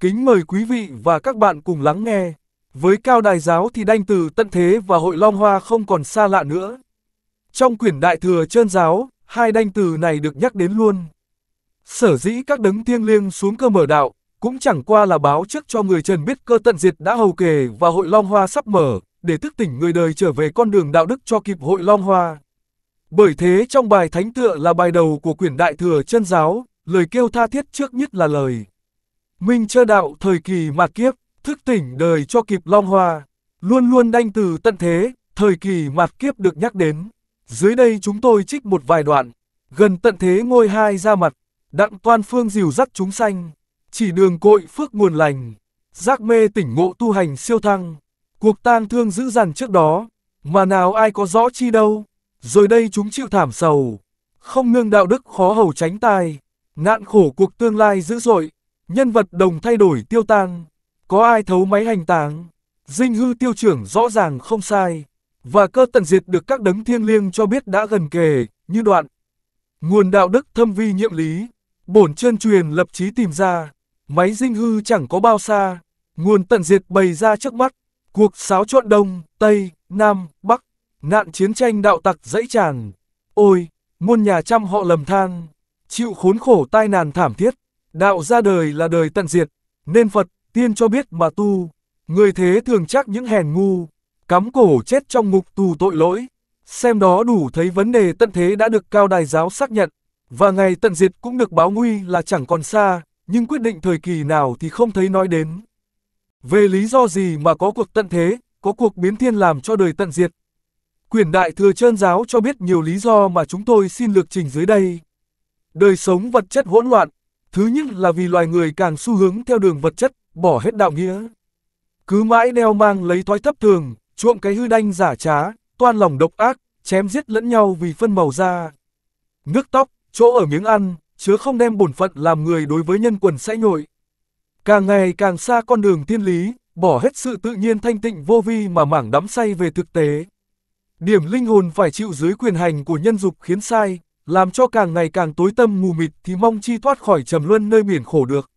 Kính mời quý vị và các bạn cùng lắng nghe. Với Cao đài Giáo thì đanh từ tận thế và hội Long Hoa không còn xa lạ nữa. Trong quyển Đại Thừa Trơn Giáo, hai đanh từ này được nhắc đến luôn. Sở dĩ các đấng thiêng liêng xuống cơ mở đạo, cũng chẳng qua là báo trước cho người trần biết cơ tận diệt đã hầu kề và hội Long Hoa sắp mở, để thức tỉnh người đời trở về con đường đạo đức cho kịp hội Long Hoa. Bởi thế trong bài Thánh Tựa là bài đầu của quyển Đại Thừa Chân Giáo, lời kêu tha thiết trước nhất là lời Minh chơ đạo thời kỳ mạt kiếp, thức tỉnh đời cho kịp Long Hoa, luôn luôn đanh từ tận thế, thời kỳ mạt kiếp được nhắc đến. Dưới đây chúng tôi trích một vài đoạn, gần tận thế ngôi hai ra mặt, đặng toàn phương dìu dắt chúng sanh, chỉ đường cội phước nguồn lành, giác mê tỉnh ngộ tu hành siêu thăng, cuộc tang thương dữ dằn trước đó, mà nào ai có rõ chi đâu, rồi đây chúng chịu thảm sầu, không nương đạo đức khó hầu tránh tai, nạn khổ cuộc tương lai dữ dội, Nhân vật đồng thay đổi tiêu tan, có ai thấu máy hành táng, dinh hư tiêu trưởng rõ ràng không sai, và cơ tận diệt được các đấng thiêng liêng cho biết đã gần kề, như đoạn. Nguồn đạo đức thâm vi nhiệm lý, bổn chân truyền lập chí tìm ra, máy dinh hư chẳng có bao xa, nguồn tận diệt bày ra trước mắt, cuộc xáo trộn đông, tây, nam, bắc, nạn chiến tranh đạo tặc dãy tràn. Ôi, muôn nhà trăm họ lầm than, chịu khốn khổ tai nạn thảm thiết. Đạo ra đời là đời tận diệt, nên Phật, tiên cho biết mà tu. Người thế thường chắc những hèn ngu, cắm cổ chết trong ngục tù tội lỗi. Xem đó đủ thấy vấn đề tận thế đã được cao đài giáo xác nhận, và ngày tận diệt cũng được báo nguy là chẳng còn xa, nhưng quyết định thời kỳ nào thì không thấy nói đến. Về lý do gì mà có cuộc tận thế, có cuộc biến thiên làm cho đời tận diệt? Quyển Đại Thừa chân Giáo cho biết nhiều lý do mà chúng tôi xin lược trình dưới đây. Đời sống vật chất hỗn loạn, Thứ nhất là vì loài người càng xu hướng theo đường vật chất, bỏ hết đạo nghĩa. Cứ mãi đeo mang lấy thói thấp thường, chuộng cái hư đanh giả trá, toan lòng độc ác, chém giết lẫn nhau vì phân màu da. Nước tóc, chỗ ở miếng ăn, chứ không đem bổn phận làm người đối với nhân quần sẽ nhội. Càng ngày càng xa con đường thiên lý, bỏ hết sự tự nhiên thanh tịnh vô vi mà mảng đắm say về thực tế. Điểm linh hồn phải chịu dưới quyền hành của nhân dục khiến sai, làm cho càng ngày càng tối tâm mù mịt thì mong chi thoát khỏi trầm luân nơi miền khổ được.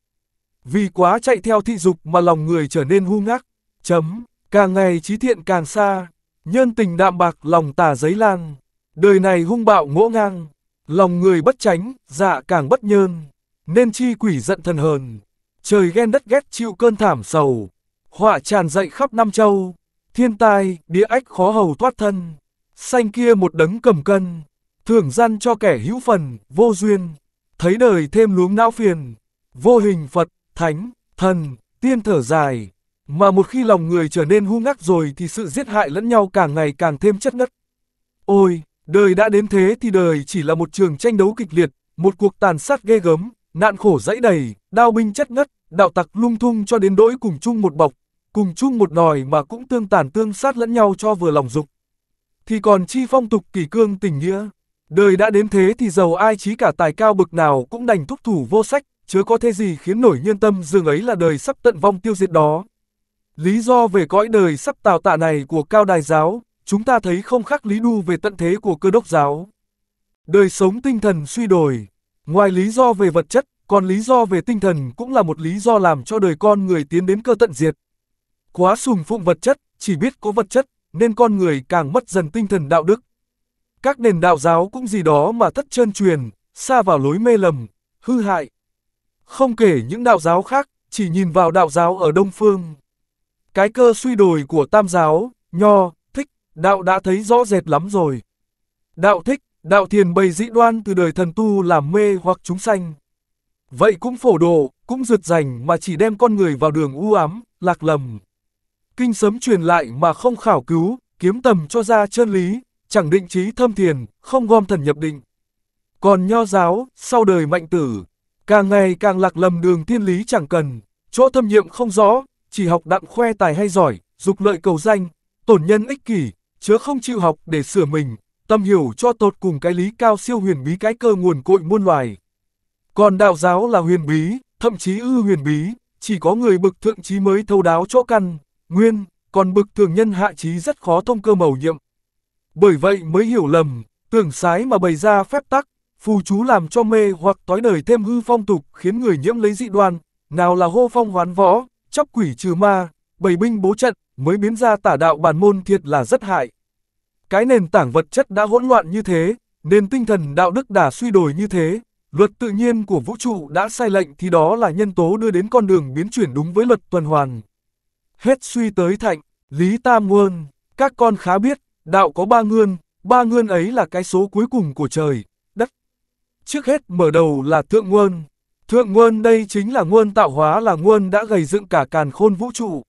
Vì quá chạy theo thị dục mà lòng người trở nên hung ác, chấm, càng ngày trí thiện càng xa, nhân tình đạm bạc lòng tả giấy lan, đời này hung bạo ngỗ ngang, lòng người bất tránh, dạ càng bất nhơn, nên chi quỷ giận thần hờn, trời ghen đất ghét chịu cơn thảm sầu, họa tràn dậy khắp năm châu, thiên tai, địa ách khó hầu thoát thân, xanh kia một đấng cầm cân. Thưởng răn cho kẻ hữu phần, vô duyên, thấy đời thêm luống não phiền, vô hình Phật, Thánh, Thần, Tiên thở dài. Mà một khi lòng người trở nên hung ác rồi thì sự giết hại lẫn nhau càng ngày càng thêm chất ngất. Ôi, đời đã đến thế thì đời chỉ là một trường tranh đấu kịch liệt, một cuộc tàn sát ghê gớm, nạn khổ dãy đầy, đao binh chất ngất, đạo tặc lung thung cho đến đỗi cùng chung một bọc, cùng chung một nòi mà cũng tương tàn tương sát lẫn nhau cho vừa lòng dục. Thì còn chi phong tục kỳ cương tình nghĩa. Đời đã đến thế thì giàu ai chí cả tài cao bực nào cũng đành thúc thủ vô sách, chớ có thế gì khiến nổi nhân tâm dường ấy là đời sắp tận vong tiêu diệt đó. Lý do về cõi đời sắp tào tạ này của cao đài giáo, chúng ta thấy không khác lý đu về tận thế của cơ đốc giáo. Đời sống tinh thần suy đồi, ngoài lý do về vật chất, còn lý do về tinh thần cũng là một lý do làm cho đời con người tiến đến cơ tận diệt. Quá sùng phụng vật chất, chỉ biết có vật chất, nên con người càng mất dần tinh thần đạo đức. Các nền đạo giáo cũng gì đó mà thất chân truyền, xa vào lối mê lầm, hư hại. Không kể những đạo giáo khác, chỉ nhìn vào đạo giáo ở Đông Phương. Cái cơ suy đồi của tam giáo, nho, thích, đạo đã thấy rõ rệt lắm rồi. Đạo thích, đạo thiền bày dĩ đoan từ đời thần tu làm mê hoặc chúng sanh. Vậy cũng phổ độ, cũng rượt rành mà chỉ đem con người vào đường u ám, lạc lầm. Kinh sớm truyền lại mà không khảo cứu, kiếm tầm cho ra chân lý, chẳng định trí thâm thiền, không gom thần nhập định. Còn nho giáo, sau đời mạnh tử, càng ngày càng lạc lầm đường thiên lý chẳng cần, chỗ thâm nhiệm không rõ, chỉ học đặng khoe tài hay giỏi, dục lợi cầu danh, tổn nhân ích kỷ, chớ không chịu học để sửa mình, tâm hiểu cho tột cùng cái lý cao siêu huyền bí cái cơ nguồn cội muôn loài. Còn đạo giáo là huyền bí, thậm chí ư huyền bí, chỉ có người bực thượng trí mới thâu đáo chỗ căn, nguyên, còn bực thường nhân hạ trí rất khó thông cơ mầu nhiệm. Bởi vậy mới hiểu lầm, tưởng sái mà bày ra phép tắc, phù chú làm cho mê hoặc tối đời thêm hư phong tục khiến người nhiễm lấy dị đoan, nào là hô phong hoán võ, chóc quỷ trừ ma, bày binh bố trận, mới biến ra tả đạo bản môn thiệt là rất hại. Cái nền tảng vật chất đã hỗn loạn như thế, nền tinh thần đạo đức đã suy đồi như thế, luật tự nhiên của vũ trụ đã sai lệnh thì đó là nhân tố đưa đến con đường biến chuyển đúng với luật tuần hoàn. Hết suy tới thạnh, Lý Tam Nguồn, các con khá biết, Đạo có ba ngươn, ba ngươn ấy là cái số cuối cùng của trời, đất. Trước hết mở đầu là thượng nguồn. Thượng nguồn đây chính là nguồn tạo hóa là nguồn đã gầy dựng cả càn khôn vũ trụ.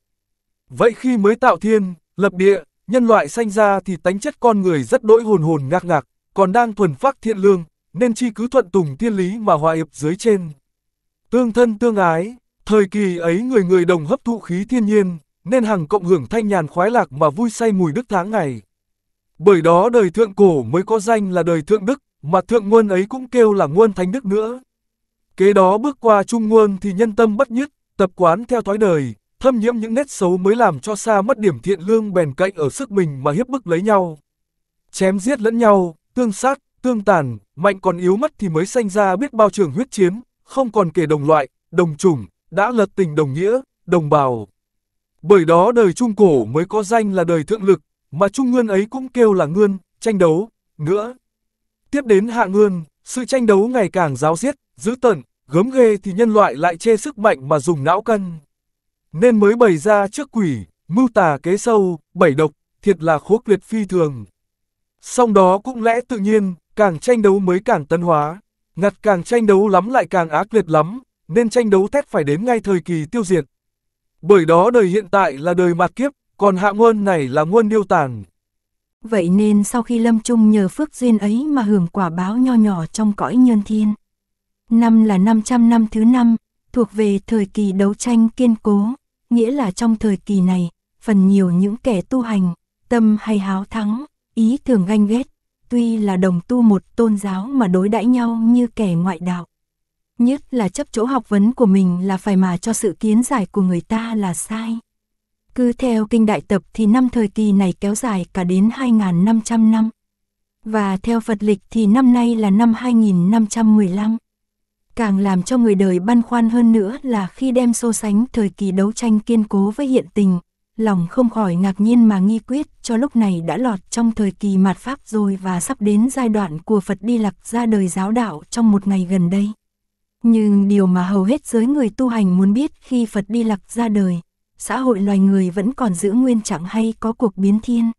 Vậy khi mới tạo thiên, lập địa, nhân loại sanh ra thì tánh chất con người rất đỗi hồn hồn ngạc ngạc, còn đang thuần phác thiện lương, nên chi cứ thuận tùng thiên lý mà hòa hiệp dưới trên. Tương thân tương ái, thời kỳ ấy người người đồng hấp thụ khí thiên nhiên, nên hàng cộng hưởng thanh nhàn khoái lạc mà vui say mùi đức tháng ngày. Bởi đó đời thượng cổ mới có danh là đời thượng đức, mà thượng nguồn ấy cũng kêu là nguồn thánh đức nữa. Kế đó bước qua trung nguồn thì nhân tâm bất nhất, tập quán theo thói đời, thâm nhiễm những nét xấu mới làm cho xa mất điểm thiện lương bèn cạnh ở sức mình mà hiếp bức lấy nhau. Chém giết lẫn nhau, tương sát, tương tàn, mạnh còn yếu mất thì mới sanh ra biết bao trường huyết chiến, không còn kể đồng loại, đồng chủng, đã lật tình đồng nghĩa, đồng bào. Bởi đó đời trung cổ mới có danh là đời thượng lực, mà Trung Ngươn ấy cũng kêu là Ngươn, tranh đấu, nữa. Tiếp đến Hạ Ngươn, sự tranh đấu ngày càng giáo diết, dữ tận, gớm ghê thì nhân loại lại chê sức mạnh mà dùng não cân. Nên mới bày ra trước quỷ, mưu tà kế sâu, bảy độc, thiệt là khốc liệt phi thường. Song đó cũng lẽ tự nhiên, càng tranh đấu mới càng tân hóa, ngặt càng tranh đấu lắm lại càng ác liệt lắm, nên tranh đấu thét phải đến ngay thời kỳ tiêu diệt. Bởi đó đời hiện tại là đời mạt kiếp, còn hạ nguồn này là nguồn điêu tàn. Vậy nên sau khi Lâm Trung nhờ phước duyên ấy mà hưởng quả báo nho nhỏ trong cõi nhân thiên. Năm là 500 năm thứ năm, thuộc về thời kỳ đấu tranh kiên cố, nghĩa là trong thời kỳ này, phần nhiều những kẻ tu hành, tâm hay háo thắng, ý thường ganh ghét, tuy là đồng tu một tôn giáo mà đối đãi nhau như kẻ ngoại đạo. Nhất là chấp chỗ học vấn của mình là phải mà cho sự kiến giải của người ta là sai. Cứ theo kinh đại tập thì năm thời kỳ này kéo dài cả đến 2.500 năm. Và theo Phật lịch thì năm nay là năm 2515. Càng làm cho người đời băn khoăn hơn nữa là khi đem so sánh thời kỳ đấu tranh kiên cố với hiện tình, lòng không khỏi ngạc nhiên mà nghi quyết cho lúc này đã lọt trong thời kỳ mạt Pháp rồi và sắp đến giai đoạn của Phật đi lạc ra đời giáo đạo trong một ngày gần đây. Nhưng điều mà hầu hết giới người tu hành muốn biết khi Phật đi lạc ra đời xã hội loài người vẫn còn giữ nguyên chẳng hay có cuộc biến thiên.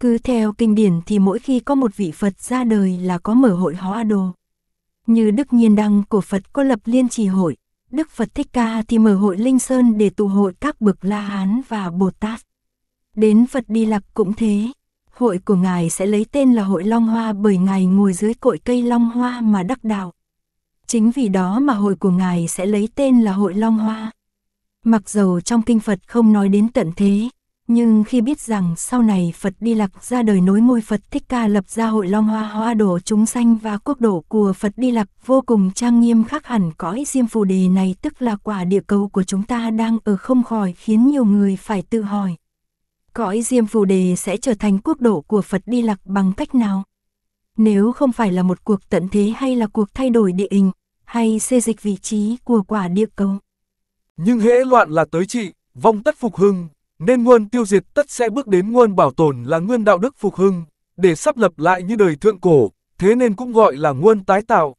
Cứ theo kinh điển thì mỗi khi có một vị Phật ra đời là có mở hội hóa đồ. Như Đức Nhiên Đăng của Phật có lập liên trì hội, Đức Phật Thích Ca thì mở hội Linh Sơn để tụ hội các bậc La Hán và Bồ Tát. Đến Phật Đi Lặc cũng thế, hội của Ngài sẽ lấy tên là hội Long Hoa bởi Ngài ngồi dưới cội cây Long Hoa mà đắc đạo. Chính vì đó mà hội của Ngài sẽ lấy tên là hội Long Hoa. Mặc dầu trong kinh Phật không nói đến tận thế, nhưng khi biết rằng sau này Phật đi lạc ra đời nối ngôi Phật Thích Ca lập ra hội Long Hoa Hoa Đổ chúng sanh và quốc độ của Phật đi lạc vô cùng trang nghiêm khác hẳn cõi diêm phù đề này tức là quả địa cầu của chúng ta đang ở không khỏi khiến nhiều người phải tự hỏi. Cõi diêm phù đề sẽ trở thành quốc độ của Phật đi lạc bằng cách nào? Nếu không phải là một cuộc tận thế hay là cuộc thay đổi địa hình, hay xê dịch vị trí của quả địa cầu? Nhưng hễ loạn là tới trị, vong tất phục hưng, nên nguồn tiêu diệt tất sẽ bước đến nguồn bảo tồn là nguyên đạo đức phục hưng, để sắp lập lại như đời thượng cổ, thế nên cũng gọi là nguồn tái tạo.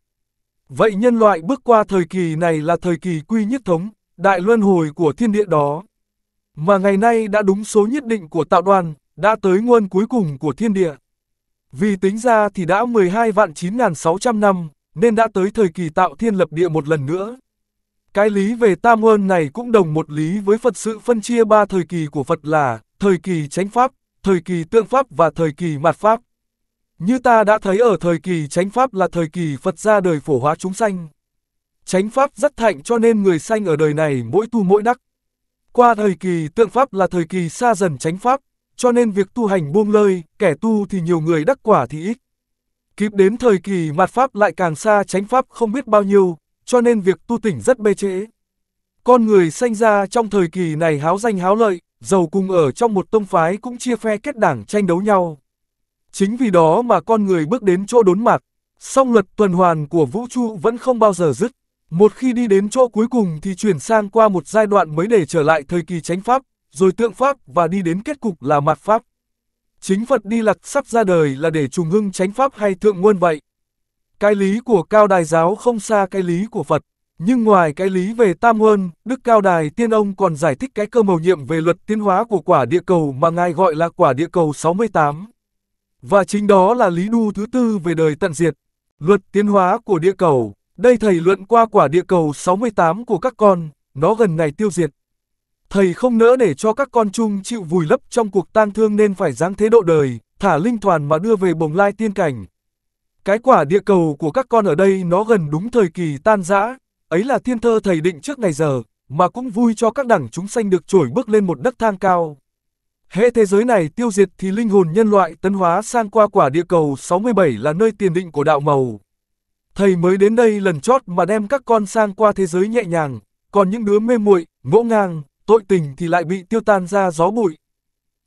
Vậy nhân loại bước qua thời kỳ này là thời kỳ quy nhất thống, đại luân hồi của thiên địa đó. Mà ngày nay đã đúng số nhất định của tạo đoàn, đã tới nguồn cuối cùng của thiên địa. Vì tính ra thì đã 12 vạn 9.600 năm, nên đã tới thời kỳ tạo thiên lập địa một lần nữa. Cái lý về tam ơn này cũng đồng một lý với Phật sự phân chia ba thời kỳ của Phật là thời kỳ chánh pháp, thời kỳ tượng pháp và thời kỳ mặt pháp. Như ta đã thấy ở thời kỳ chánh pháp là thời kỳ Phật ra đời phổ hóa chúng sanh. Chánh pháp rất thạnh cho nên người sanh ở đời này mỗi tu mỗi đắc. Qua thời kỳ tượng pháp là thời kỳ xa dần chánh pháp, cho nên việc tu hành buông lơi, kẻ tu thì nhiều người đắc quả thì ít. Kịp đến thời kỳ mặt pháp lại càng xa chánh pháp không biết bao nhiêu, cho nên việc tu tỉnh rất bê trễ. Con người sanh ra trong thời kỳ này háo danh háo lợi, giàu cùng ở trong một tông phái cũng chia phe kết đảng tranh đấu nhau. Chính vì đó mà con người bước đến chỗ đốn mạc, song luật tuần hoàn của vũ trụ vẫn không bao giờ dứt. Một khi đi đến chỗ cuối cùng thì chuyển sang qua một giai đoạn mới để trở lại thời kỳ chánh pháp, rồi tượng pháp và đi đến kết cục là mạt pháp. Chính Phật Đi lạc sắp ra đời là để trùng hưng chánh pháp hay thượng nguồn vậy. Cái lý của Cao Đài Giáo không xa cái lý của Phật, nhưng ngoài cái lý về tam huân, Đức Cao Đài Tiên Ông còn giải thích cái cơ mầu nhiệm về luật tiến hóa của quả địa cầu mà Ngài gọi là quả địa cầu 68. Và chính đó là lý đu thứ tư về đời tận diệt, luật tiến hóa của địa cầu. Đây thầy luận qua quả địa cầu 68 của các con, nó gần ngày tiêu diệt. Thầy không nỡ để cho các con chung chịu vùi lấp trong cuộc tang thương nên phải giáng thế độ đời, thả linh toàn mà đưa về bồng lai tiên cảnh, cái quả địa cầu của các con ở đây nó gần đúng thời kỳ tan rã, ấy là thiên thơ thầy định trước ngày giờ, mà cũng vui cho các đẳng chúng sanh được trổi bước lên một đất thang cao. Hệ thế giới này tiêu diệt thì linh hồn nhân loại tân hóa sang qua quả địa cầu 67 là nơi tiền định của đạo màu. Thầy mới đến đây lần chót mà đem các con sang qua thế giới nhẹ nhàng, còn những đứa mê muội, ngỗ ngang, tội tình thì lại bị tiêu tan ra gió bụi.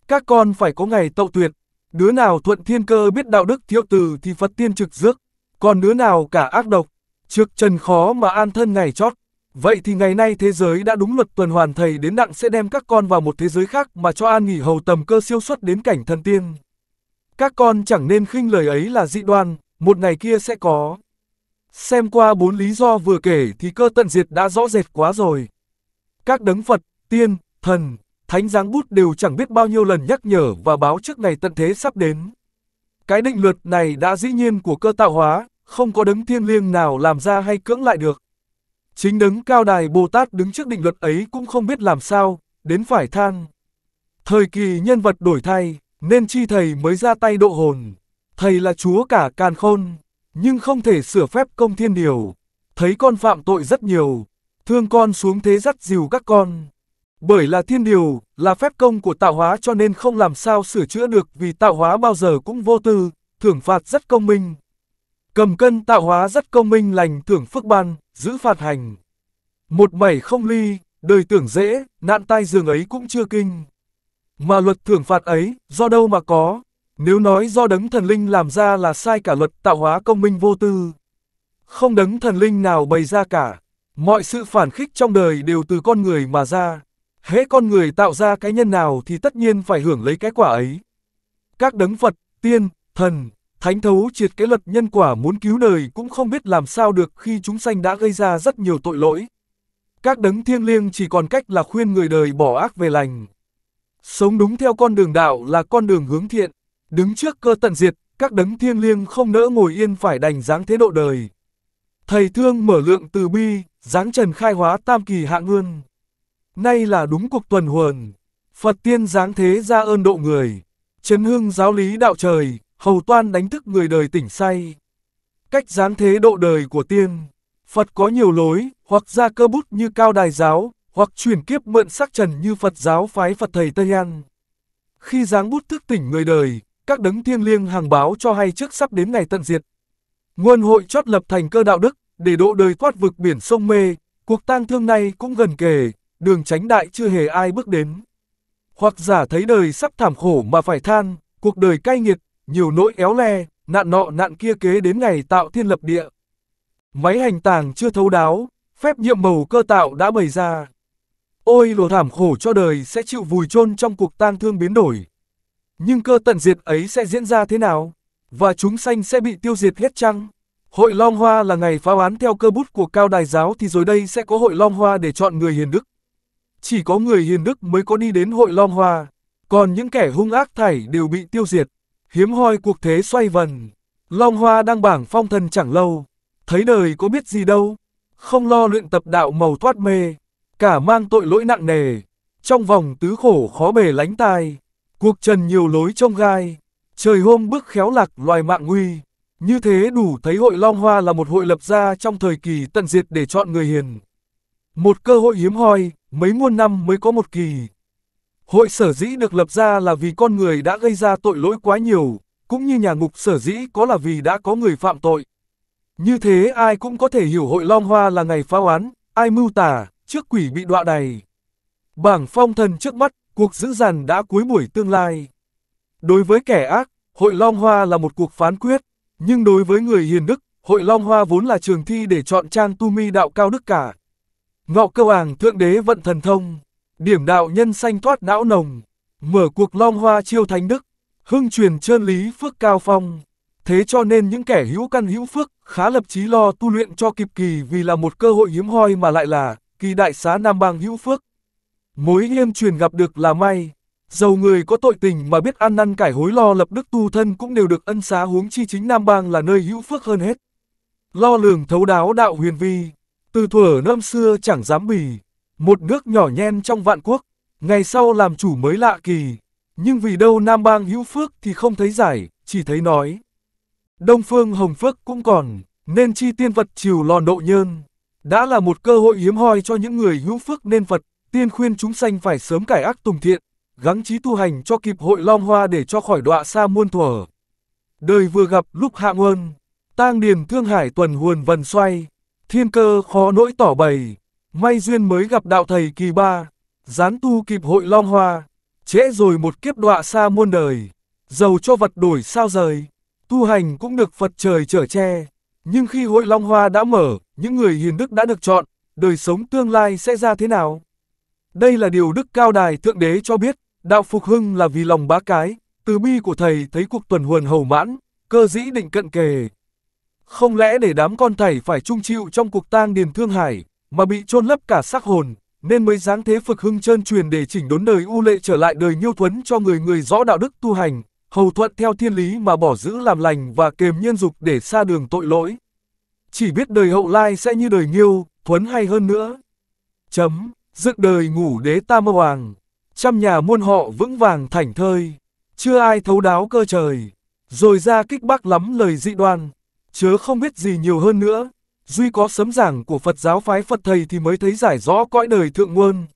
Các con phải có ngày tậu tuyệt, Đứa nào thuận thiên cơ biết đạo đức thiệu từ thì Phật tiên trực dước, còn đứa nào cả ác độc, trước trần khó mà an thân ngày chót. Vậy thì ngày nay thế giới đã đúng luật tuần hoàn thầy đến đặng sẽ đem các con vào một thế giới khác mà cho an nghỉ hầu tầm cơ siêu xuất đến cảnh thần tiên. Các con chẳng nên khinh lời ấy là dị đoan, một ngày kia sẽ có. Xem qua bốn lý do vừa kể thì cơ tận diệt đã rõ rệt quá rồi. Các đấng Phật, tiên, thần, Thánh Giáng Bút đều chẳng biết bao nhiêu lần nhắc nhở và báo trước ngày tận thế sắp đến. Cái định luật này đã dĩ nhiên của cơ tạo hóa, không có đấng thiên liêng nào làm ra hay cưỡng lại được. Chính đấng cao đài Bồ Tát đứng trước định luật ấy cũng không biết làm sao, đến phải than. Thời kỳ nhân vật đổi thay, nên chi thầy mới ra tay độ hồn. Thầy là chúa cả càn khôn, nhưng không thể sửa phép công thiên điều. Thấy con phạm tội rất nhiều, thương con xuống thế dắt dìu các con. Bởi là thiên điều, là phép công của tạo hóa cho nên không làm sao sửa chữa được vì tạo hóa bao giờ cũng vô tư, thưởng phạt rất công minh. Cầm cân tạo hóa rất công minh lành thưởng phước ban, giữ phạt hành. Một mảy không ly, đời tưởng dễ, nạn tai giường ấy cũng chưa kinh. Mà luật thưởng phạt ấy, do đâu mà có? Nếu nói do đấng thần linh làm ra là sai cả luật tạo hóa công minh vô tư. Không đấng thần linh nào bày ra cả. Mọi sự phản khích trong đời đều từ con người mà ra hễ con người tạo ra cái nhân nào thì tất nhiên phải hưởng lấy cái quả ấy. Các đấng Phật, tiên, thần, thánh thấu triệt cái luật nhân quả muốn cứu đời cũng không biết làm sao được khi chúng sanh đã gây ra rất nhiều tội lỗi. Các đấng thiêng liêng chỉ còn cách là khuyên người đời bỏ ác về lành. Sống đúng theo con đường đạo là con đường hướng thiện. Đứng trước cơ tận diệt, các đấng thiêng liêng không nỡ ngồi yên phải đành dáng thế độ đời. Thầy thương mở lượng từ bi, dáng trần khai hóa tam kỳ hạ ngương. Nay là đúng cuộc tuần huần, Phật tiên giáng thế ra ơn độ người, chấn hương giáo lý đạo trời, hầu toan đánh thức người đời tỉnh say. Cách giáng thế độ đời của tiên, Phật có nhiều lối, hoặc ra cơ bút như cao đài giáo, hoặc chuyển kiếp mượn sắc trần như Phật giáo phái Phật thầy Tây An. Khi giáng bút thức tỉnh người đời, các đấng thiên liêng hàng báo cho hay trước sắp đến ngày tận diệt. Nguồn hội chót lập thành cơ đạo đức, để độ đời thoát vực biển sông mê, cuộc tang thương này cũng gần kề, đường tránh đại chưa hề ai bước đến. Hoặc giả thấy đời sắp thảm khổ mà phải than, cuộc đời cay nghiệt, nhiều nỗi éo le, nạn nọ nạn kia kế đến ngày tạo thiên lập địa. Máy hành tàng chưa thấu đáo, phép nhiệm màu cơ tạo đã bày ra. Ôi lùa thảm khổ cho đời sẽ chịu vùi chôn trong cuộc tang thương biến đổi. Nhưng cơ tận diệt ấy sẽ diễn ra thế nào? Và chúng sanh sẽ bị tiêu diệt hết chăng? Hội Long Hoa là ngày phá án theo cơ bút của Cao Đài Giáo thì rồi đây sẽ có hội Long Hoa để chọn người hiền đức chỉ có người hiền đức mới có đi đến hội Long Hoa, còn những kẻ hung ác thảy đều bị tiêu diệt, hiếm hoi cuộc thế xoay vần. Long Hoa đang bảng phong thần chẳng lâu, thấy đời có biết gì đâu, không lo luyện tập đạo màu thoát mê, cả mang tội lỗi nặng nề, trong vòng tứ khổ khó bề lánh tai, cuộc trần nhiều lối trông gai, trời hôm bước khéo lạc loài mạng nguy. Như thế đủ thấy hội Long Hoa là một hội lập ra trong thời kỳ tận diệt để chọn người hiền. Một cơ hội hiếm hoi, mấy muôn năm mới có một kỳ. Hội sở dĩ được lập ra là vì con người đã gây ra tội lỗi quá nhiều, cũng như nhà ngục sở dĩ có là vì đã có người phạm tội. Như thế ai cũng có thể hiểu hội Long Hoa là ngày phá oán, ai mưu tả, trước quỷ bị đọa đày, Bảng phong thần trước mắt, cuộc dữ dằn đã cuối buổi tương lai. Đối với kẻ ác, hội Long Hoa là một cuộc phán quyết, nhưng đối với người hiền đức, hội Long Hoa vốn là trường thi để chọn trang tu mi đạo cao đức cả. Ngọ cơ hoàng thượng đế vận thần thông, điểm đạo nhân sanh thoát não nồng, mở cuộc long hoa chiêu thánh đức, hưng truyền chân lý phước cao phong. Thế cho nên những kẻ hữu căn hữu phước khá lập chí lo tu luyện cho kịp kỳ vì là một cơ hội hiếm hoi mà lại là kỳ đại xá Nam Bang hữu phước. Mối hiêm truyền gặp được là may, giàu người có tội tình mà biết ăn năn cải hối lo lập đức tu thân cũng đều được ân xá huống chi chính Nam Bang là nơi hữu phước hơn hết. Lo lường thấu đáo đạo huyền vi từ thuở năm xưa chẳng dám bì, một nước nhỏ nhen trong vạn quốc, ngày sau làm chủ mới lạ kỳ, nhưng vì đâu Nam Bang hữu phước thì không thấy giải, chỉ thấy nói. Đông Phương Hồng Phước cũng còn, nên chi tiên vật chiều lòn độ nhơn, đã là một cơ hội hiếm hoi cho những người hữu phước nên Phật, tiên khuyên chúng sanh phải sớm cải ác tùng thiện, gắng trí tu hành cho kịp hội long hoa để cho khỏi đọa xa muôn thuở. Đời vừa gặp lúc hạ nguồn, tang điền thương hải tuần huồn vần xoay. Thiên cơ khó nỗi tỏ bày, may duyên mới gặp đạo thầy kỳ ba, Dán tu kịp hội long hoa, trễ rồi một kiếp đọa xa muôn đời, giàu cho vật đổi sao rời, tu hành cũng được Phật trời trở che. Nhưng khi hội long hoa đã mở, những người hiền đức đã được chọn, đời sống tương lai sẽ ra thế nào? Đây là điều Đức Cao Đài Thượng Đế cho biết, đạo phục hưng là vì lòng bá cái, từ bi của thầy thấy cuộc tuần huần hầu mãn, cơ dĩ định cận kề, không lẽ để đám con thảy phải chung chịu trong cuộc tang điền thương hải, mà bị chôn lấp cả xác hồn, nên mới dáng thế phật hưng chân truyền để chỉnh đốn đời u lệ trở lại đời nhiêu thuấn cho người người rõ đạo đức tu hành, hầu thuận theo thiên lý mà bỏ giữ làm lành và kềm nhân dục để xa đường tội lỗi. Chỉ biết đời hậu lai sẽ như đời nghiêu, thuấn hay hơn nữa. Chấm, dựng đời ngủ đế tam hoàng, trăm nhà muôn họ vững vàng thảnh thơi, chưa ai thấu đáo cơ trời, rồi ra kích bác lắm lời dị đoan chớ không biết gì nhiều hơn nữa, duy có sấm giảng của Phật giáo phái Phật thầy thì mới thấy giải rõ cõi đời thượng nguồn.